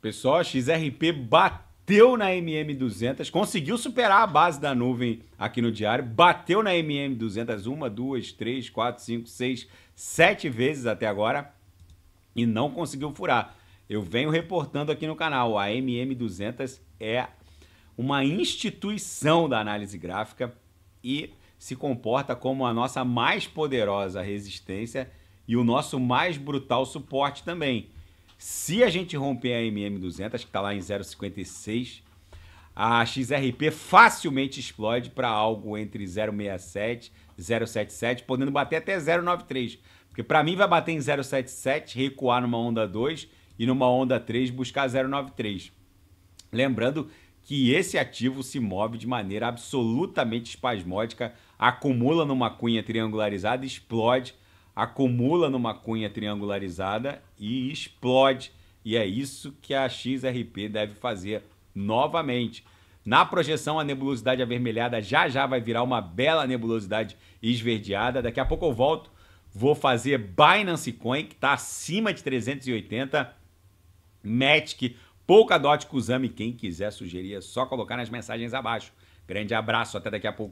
Pessoal, a XRP bateu na MM200, conseguiu superar a base da nuvem aqui no diário, bateu na MM200 uma, duas, três, quatro, cinco, seis, sete vezes até agora e não conseguiu furar. Eu venho reportando aqui no canal, a MM200 é uma instituição da análise gráfica e se comporta como a nossa mais poderosa resistência e o nosso mais brutal suporte também. Se a gente romper a MM200, que está lá em 0,56, a XRP facilmente explode para algo entre 0,67 e 0,77, podendo bater até 0,93. Porque para mim vai bater em 0,77, recuar numa onda 2 e numa onda 3 buscar 0,93. Lembrando que esse ativo se move de maneira absolutamente espasmódica, acumula numa cunha triangularizada, explode acumula numa cunha triangularizada e explode. E é isso que a XRP deve fazer novamente. Na projeção, a nebulosidade avermelhada já já vai virar uma bela nebulosidade esverdeada. Daqui a pouco eu volto, vou fazer Binance Coin, que está acima de 380, Matic, Polkadot, Kuzami, Quem quiser sugerir é só colocar nas mensagens abaixo. Grande abraço, até daqui a pouco.